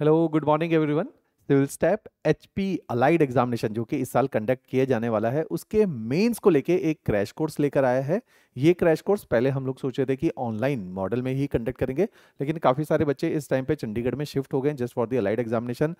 Hello, good morning everyone. Civil step HP allied examination जो कि इस साल कंडक्ट किया जाने वाला है उसके मेंस को लेके एक क्रैश कोर्स लेकर आया है ये क्रैश कोर्स पहले हम लोग सोचे थे कि ऑनलाइन मॉडल में ही कंडक्ट करेंगे लेकिन काफ़ी सारे बच्चे इस टाइम पे चंडीगढ़ में शिफ्ट हो गए just for the allied examination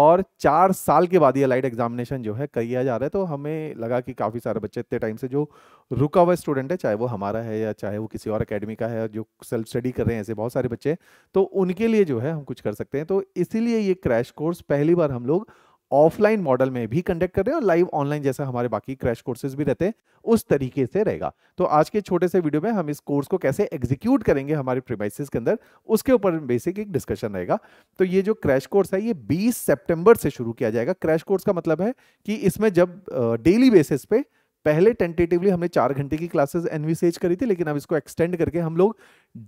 और चार साल के बाद ये अलाइड एग्जामिनेशन जो है किया जा रहा है तो हमें लगा कि काफ़ी सारे बच्चे इतने टाइम से जो रुका हुआ स्टूडेंट है चाहे वो हमारा है या चाहे वो किसी और अकेडमी का है जो सेल्फ स्टडी कर रहे हैं ऐसे बहुत सारे बच्चे तो उनके लिए जो है हम कुछ कर सकते हैं तो इसीलिए ये क्रैश कोर्स पहली पहली बार हम लोग ऑफलाइन मॉडल में भी कंडक्ट कर रहे हैं और लाइव ऑनलाइन जैसा हमारे बाकी क्रैश कोर्सेज भी रहते हैं उस तरीके से रहेगा तो आज के छोटे से वीडियो में हम इस कोर्स को कैसे एग्जीक्यूट करेंगे हमारे प्रीमाइसिस के अंदर उसके ऊपर बेसिक एक डिस्कशन रहेगा तो ये जो क्रैश कोर्स है ये 20 सितंबर से शुरू किया जाएगा क्रैश कोर्स का मतलब है कि इसमें जब डेली बेसिस पे पहले टेंटेटिवली हमने चार घंटे की क्लासेस एनवीसेज करी थी लेकिन अब इसको एक्सटेंड करके हम लोग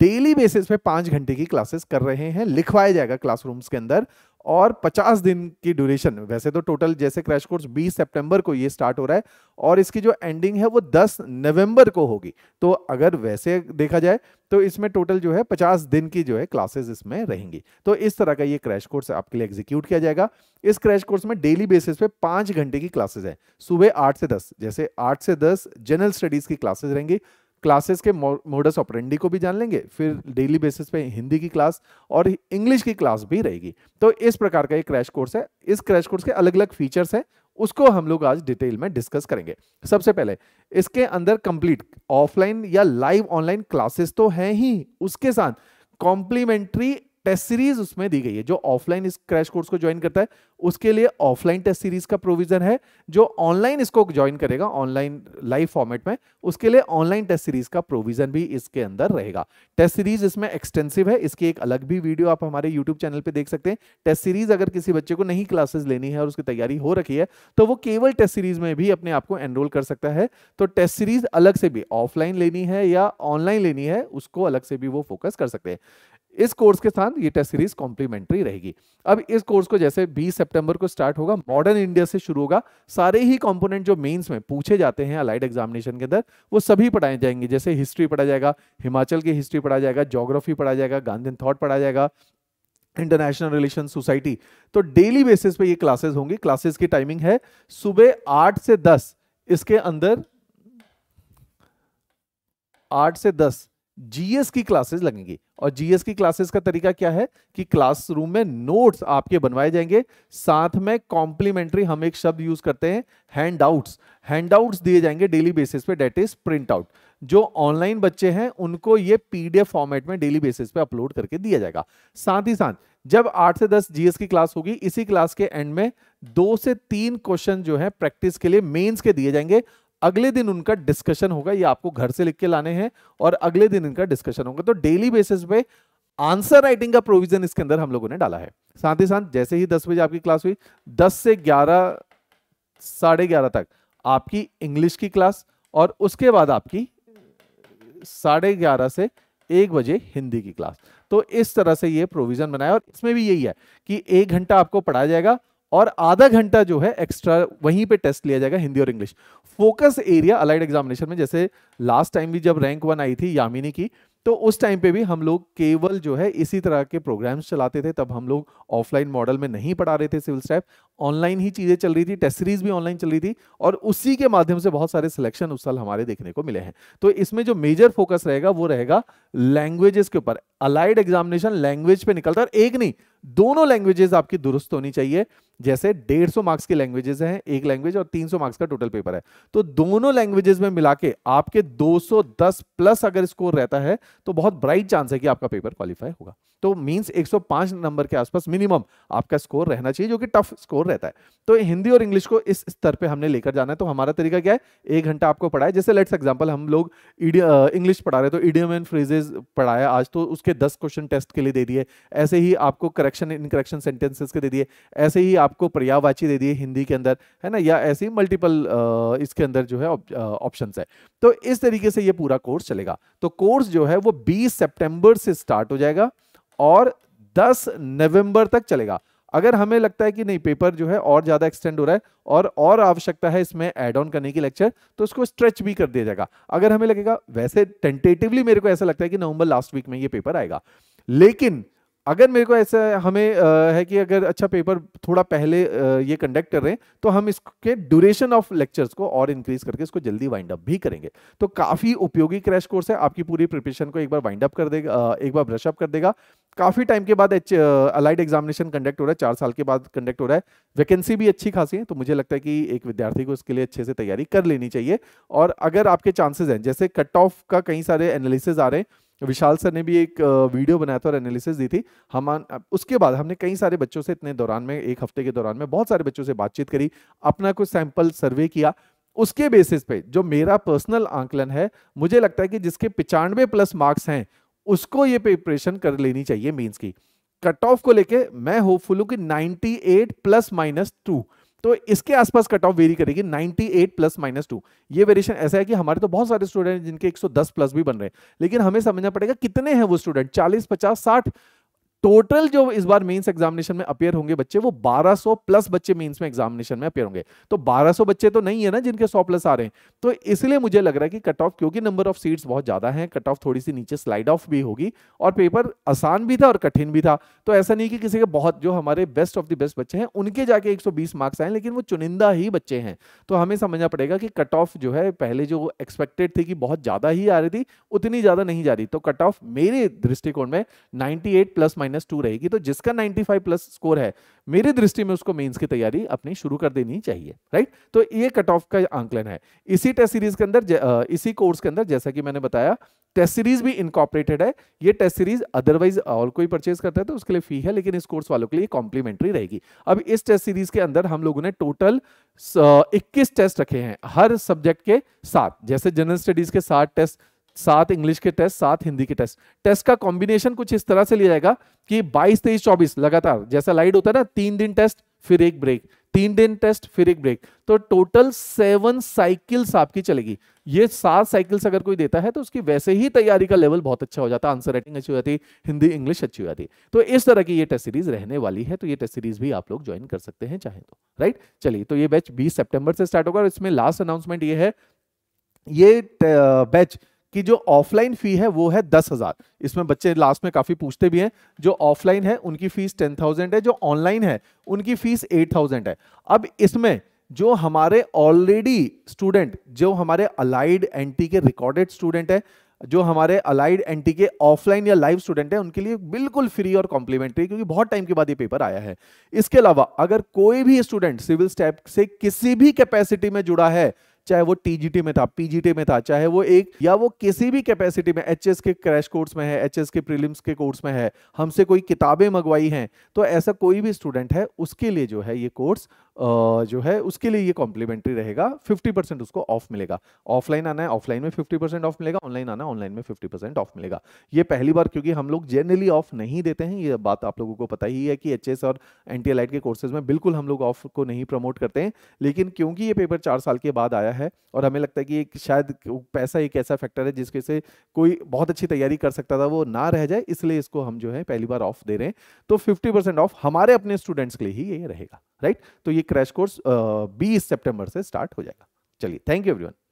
डेली बेसिस पे पांच घंटे की क्लासेस कर रहे हैं लिखवाया जाएगा क्लासरूम्स के अंदर और 50 दिन की ड्यूरेशन वैसे तो टोटल जैसे क्रैश कोर्स 20 सितंबर को ये स्टार्ट हो रहा है और इसकी जो एंडिंग है वो 10 नवंबर को होगी तो अगर वैसे देखा जाए तो इसमें टोटल जो है 50 दिन की जो है क्लासेस इसमें रहेंगी तो इस तरह का ये क्रैश कोर्स आपके लिए एग्जीक्यूट किया जाएगा इस क्रैश कोर्स में डेली बेसिस पे पाँच घंटे की क्लासेज है सुबह आठ से दस जैसे आठ से दस जनरल स्टडीज की क्लासेज रहेंगी क्लासेस के मोडस ऑपरेंडी को भी जान लेंगे फिर डेली बेसिस पे हिंदी की क्लास और इंग्लिश की क्लास भी रहेगी तो इस प्रकार का ये क्रैश कोर्स है इस क्रैश कोर्स के अलग अलग फीचर्स हैं उसको हम लोग आज डिटेल में डिस्कस करेंगे सबसे पहले इसके अंदर कंप्लीट ऑफलाइन या लाइव ऑनलाइन क्लासेस तो है ही उसके साथ कॉम्प्लीमेंट्री टेस्ट सीरीज उसमें दी गई है जो ऑफलाइन इस क्रैश कोर्स को ज्वाइन करता है उसके लिए ऑफलाइन टेस्ट सीरीज का प्रोविजन है जो ऑनलाइन इसको ज्वाइन करेगा ऑनलाइन लाइव फॉर्मेट में उसके लिए ऑनलाइन टेस्ट सीरीज का प्रोविजन भी इसके अंदर रहेगा टेस्ट सीरीज इसमें एक्सटेंसिव है इसकी एक अलग भी वीडियो आप हमारे यूट्यूब चैनल पर देख सकते हैं टेस्ट सीरीज अगर किसी बच्चे को नहीं क्लासेस लेनी है और उसकी तैयारी हो रखी है तो वो केवल टेस्ट सीरीज में भी अपने आपको एनरोल कर सकता है तो टेस्ट सीरीज अलग से भी ऑफलाइन लेनी है या ऑनलाइन लेनी है उसको अलग से भी वो फोकस कर सकते हैं इस कोर्स के साथ ये टेस्ट सीरीज कॉम्प्लीमेंट्री रहेगी अब इस कोर्स को जैसे 20 सितंबर को स्टार्ट होगा मॉडर्न इंडिया से शुरू होगा सारे ही कंपोनेंट जो मेंस में पूछे जाते हैं अलाइड एग्जामिनेशन के अंदर वो सभी पढ़ाए जाएंगे जैसे हिस्ट्री पढ़ा जाएगा हिमाचल की हिस्ट्री पढ़ा जाएगा जोग्राफी पढ़ा जाएगा गांधी थॉट पढ़ा जाएगा इंटरनेशनल रिलेशन सोसाइटी तो डेली बेसिस पे ये क्लासेस होंगी क्लासेस की टाइमिंग है सुबह आठ से दस इसके अंदर आठ से दस जीएस की क्लासेस लगेंगी और जीएस की क्लासेस का तरीका क्या है कि क्लासरूम में नोट्स आपके बनवाए जाएंगे साथ में कॉम्प्लीमेंट्री हम एक शब्द यूज करते हैं हैंड आउट्स हैंड आउट्स दिए जाएंगे डेली बेसिस पे डेट इज प्रिंट आउट जो ऑनलाइन बच्चे हैं उनको ये पीडीएफ फॉर्मेट में डेली बेसिस पे अपलोड करके दिया जाएगा साथ ही साथ जब आठ से दस जीएस की क्लास होगी इसी क्लास के एंड में दो से तीन क्वेश्चन जो है प्रैक्टिस के लिए मेंस के दिए जाएंगे अगले दिन उनका डिस्कशन होगा ये आपको घर से लिख के लाने हैं और अगले दिन इनका डिस्कशन होगा तो डेली बेसिस पे आंसर राइटिंग का प्रोविजन इसके अंदर हम लोगों ने डाला है साथ ही साथ जैसे ही दस बजे आपकी क्लास हुई दस से ग्यारह साढ़े ग्यारह तक आपकी इंग्लिश की क्लास और उसके बाद आपकी साढ़े ग्यारह से एक बजे हिंदी की क्लास तो इस तरह से ये प्रोविजन बनाया और इसमें भी यही है कि एक घंटा आपको पढ़ाया जाएगा और आधा घंटा जो है एक्स्ट्रा वहीं पे टेस्ट लिया जाएगा हिंदी और English focus area allied examination में जैसे लास्ट टाइम भी जब रैंक वन आई थी यामिनी की तो उस टाइम पे भी हम लोग केवल जो है इसी तरह के प्रोग्राम्स चलाते थे तब हम लोग ऑफलाइन मॉडल में नहीं पढ़ा रहे थे सिविल स्टाफ ऑनलाइन ही चीज़ें चल रही थी टेस्ट सीरीज भी ऑनलाइन चल रही थी और उसी के माध्यम से बहुत सारे सिलेक्शन उस साल हमारे देखने को मिले हैं तो इसमें जो मेजर फोकस रहेगा वो रहेगा लैंग्वेजेस के ऊपर अलाइड एग्जामिनेशन लैंग्वेज पे निकलता है और एक नहीं दोनों लैंग्वेजेस आपकी दुरुस्त होनी चाहिए जैसे डेढ़ सौ मार्क्स की लैंग्वेजेस हैं एक लैंग्वेज और 300 मार्क्स का टोटल पेपर है तो दोनों लैंग्वेजेस में मिला के आपके 210 प्लस अगर स्कोर रहता है तो बहुत ब्राइट चांस है कि आपका पेपर क्वालिफाई होगा तो मींस 105 नंबर के आसपास मिनिमम आपका स्कोर रहना चाहिए जो कि टफ स्कोर रहता है तो हिंदी और इंग्लिश को इस स्तर पे हमने लेकर जाना है तो हमारा तरीका क्या है एक घंटा आपको पढ़ाए जैसे लेट्स एग्जाम्पल हम लोग इंग्लिश पढ़ा रहे तो ईडियम एंड फ्रेजेज पढ़ाया आज तो उसके दस क्वेश्चन टेस्ट के लिए दे दिए ऐसे ही आपको करेक्शन इन करेक्शन सेंटेंसेस के दे दिए ऐसे ही आपको पर्यावाची दे दिए हिंदी के अंदर है ना या ऐसे ही मल्टीपल इसके अंदर जो है ऑप्शन है तो इस तरीके से ये पूरा कोर्स चलेगा तो कोर्स जो है है वो 20 सितंबर से स्टार्ट हो जाएगा और 10 नवंबर तक चलेगा अगर हमें लगता है कि नहीं पेपर जो है और ज़्यादा एक्सटेंड हो रहा है और और आवश्यकता है इसमें एड ऑन करने की लेक्चर तो उसको स्ट्रेच भी कर दिया जाएगा अगर हमें लगेगा वैसे टेंटेटिवली मेरे को ऐसा लगता है कि नवंबर लास्ट वीक में ये पेपर आएगा लेकिन अगर मेरे को ऐसा हमें आ, है कि अगर अच्छा पेपर थोड़ा पहले आ, ये कंडक्ट कर रहे हैं तो हम इसके ड्यूरेशन ऑफ लेक्चर्स को और इंक्रीज करके इसको जल्दी वाइंड अप भी करेंगे तो काफ़ी उपयोगी क्रैश कोर्स है आपकी पूरी प्रिपरेशन को एक बार वाइंड अप कर देगा एक बार ब्रश अप कर देगा काफ़ी टाइम के बाद अलाइड एग्जामिनेशन कंडक्ट हो रहा है चार साल के बाद कंडक्ट हो रहा है वैकेंसी भी अच्छी खासी है तो मुझे लगता है कि एक विद्यार्थी को इसके लिए अच्छे से तैयारी कर लेनी चाहिए और अगर आपके चांसेज हैं जैसे कट ऑफ का कई सारे एनालिसिस आ रहे हैं विशाल सर ने भी एक वीडियो बनाया था और एनालिसिस दी थी हम उसके बाद हमने कई सारे बच्चों से इतने दौरान में एक हफ्ते के दौरान में बहुत सारे बच्चों से बातचीत करी अपना कुछ सैंपल सर्वे किया उसके बेसिस पे जो मेरा पर्सनल आंकलन है मुझे लगता है कि जिसके पिचानवे प्लस मार्क्स हैं उसको ये प्रिपरेशन कर लेनी चाहिए मीन्स की कट ऑफ को लेके मैं होपफुल हूँ कि 98 प्लस माइनस टू तो इसके आसपास कट ऑफ वेरी करेगी 98 प्लस माइनस टू ये वेरिएशन ऐसा है कि हमारे तो बहुत सारे स्टूडेंट जिनके 110 प्लस भी बन रहे हैं लेकिन हमें समझना पड़ेगा कितने हैं वो स्टूडेंट 40 50 60 टोटल जो इस बार मेंस एग्जामिनेशन में अपेयर होंगे बच्चे वो 1200 प्लस बच्चे मेंस में एग्जामिनेशन में अपेयर होंगे तो 1200 बच्चे तो नहीं है ना जिनके 100 प्लस आ रहे हैं तो इसलिए मुझे लग रहा है कि कट ऑफ क्योंकि नंबर ऑफ सीट्स बहुत ज्यादा है कट ऑफ थोड़ी सी नीचे स्लाइड ऑफ भी होगी और पेपर आसान भी था और कठिन भी था तो ऐसा नहीं कि किसी के बहुत जो हमारे बेस्ट ऑफ द बेस्ट बच्चे हैं उनके जाके एक मार्क्स आए लेकिन वो चुनिंदा ही बच्चे हैं तो हमें समझना पड़ेगा कि कट ऑफ जो है पहले जो एक्सपेक्टेड थी कि बहुत ज्यादा ही आ रही थी उतनी ज्यादा नहीं जा रही तो कट ऑफ मेरे दृष्टिकोण में नाइनटी प्लस माइनस टू रहेगी तो जिसका 95 प्लस स्कोर है मेरी दृष्टि में उसको मेंस की तैयारी अपनी शुरू कर देनी चाहिए राइट तो ये कट ऑफ का आंकलन है इसी टेस्ट सीरीज के अंदर इसी कोर्स के अंदर जैसा कि मैंने बताया टेस्ट सीरीज भी इनकॉपरेटेड है ये टेस्ट सीरीज अदरवाइज और कोई परचेज करता है तो उसके लिए फी है लेकिन इस कोर्स वालों के लिए कॉम्प्लीमेंट्री रहेगी अब इस टेस्ट सीरीज के अंदर हम लोगों ने टोटल इक्कीस टेस्ट रखे हैं हर सब्जेक्ट के साथ जैसे जनरल स्टडीज के साथ टेस्ट सात इंग्लिश के टेस्ट सात हिंदी के टेस्ट टेस्ट का कॉम्बिनेशन कुछ इस तरह से लिया जाएगा कि 22 तेईस चौबीस लगातार जैसा लाइट होता है ना तीन दिन टेस्ट फिर एक ब्रेक तीन दिन टेस्ट फिर एक ब्रेक तो टोटल सेवन साइकिल्स आपकी चलेगी ये सात साइकिल्स अगर कोई देता है तो उसकी वैसे ही तैयारी का लेवल बहुत अच्छा हो जाता आंसर राइटिंग अच्छी हो जाती हिंदी इंग्लिश अच्छी हो जाती तो इस तरह की ये टेस्ट सीरीज रहने वाली है तो ये टेस्ट सीरीज भी आप लोग ज्वाइन कर सकते हैं चाहे तो राइट चलिए तो ये बैच बीस सेप्टेम्बर से स्टार्ट होगा और इसमें लास्ट अनाउंसमेंट ये है ये बैच कि जो ऑफलाइन फी है वो है दस हजार इसमें बच्चे लास्ट में काफी पूछते भी हैं जो ऑफलाइन है उनकी फीस टेन थाउजेंड है जो ऑनलाइन है उनकी फीस एट थाउजेंड है अब इसमें जो हमारे ऑलरेडी स्टूडेंट जो हमारे अलाइड एनटी के रिकॉर्डेड स्टूडेंट है जो हमारे अलाइड एनटी के ऑफलाइन या लाइव स्टूडेंट है उनके लिए बिल्कुल फ्री और कॉम्प्लीमेंट्री क्योंकि बहुत टाइम के बाद ये पेपर आया है इसके अलावा अगर कोई भी स्टूडेंट सिविल स्टेप से किसी भी कैपेसिटी में जुड़ा है चाहे वो टीजीटी में था पीजीटी में था चाहे वो एक या वो किसी भी कैपेसिटी में एच के क्रैश कोर्स में है एच के प्रीलिम्स के कोर्स में है हमसे कोई किताबें मंगवाई हैं तो ऐसा कोई भी स्टूडेंट है उसके लिए जो है ये कोर्स जो है उसके लिए ये कॉम्प्लीमेंट्री रहेगा 50 परसेंट उसको ऑफ मिलेगा ऑफलाइन आना है ऑफलाइन में 50 परसेंट ऑफ मिलेगा ऑनलाइन आना है ऑनलाइन में 50 परसेंट ऑफ मिलेगा ये पहली बार क्योंकि हम लोग जनरली ऑफ नहीं देते हैं ये बात आप लोगों को पता ही है कि एच और एन टी के कोर्सेज में बिल्कुल हम लोग ऑफ को नहीं प्रमोट करते हैं लेकिन क्योंकि ये पेपर चार साल के बाद आया है और हमें लगता है कि एक शायद पैसा एक ऐसा फैक्टर है जिसके से कोई बहुत अच्छी तैयारी कर सकता था वो ना रह जाए इसलिए इसको हम जो है पहली बार ऑफ दे रहे हैं तो फिफ्टी ऑफ हमारे अपने स्टूडेंट्स के लिए ही ये रहेगा राइट तो ये क्रैश कोर्स बीस सितंबर से स्टार्ट हो जाएगा चलिए थैंक यू एवरीवन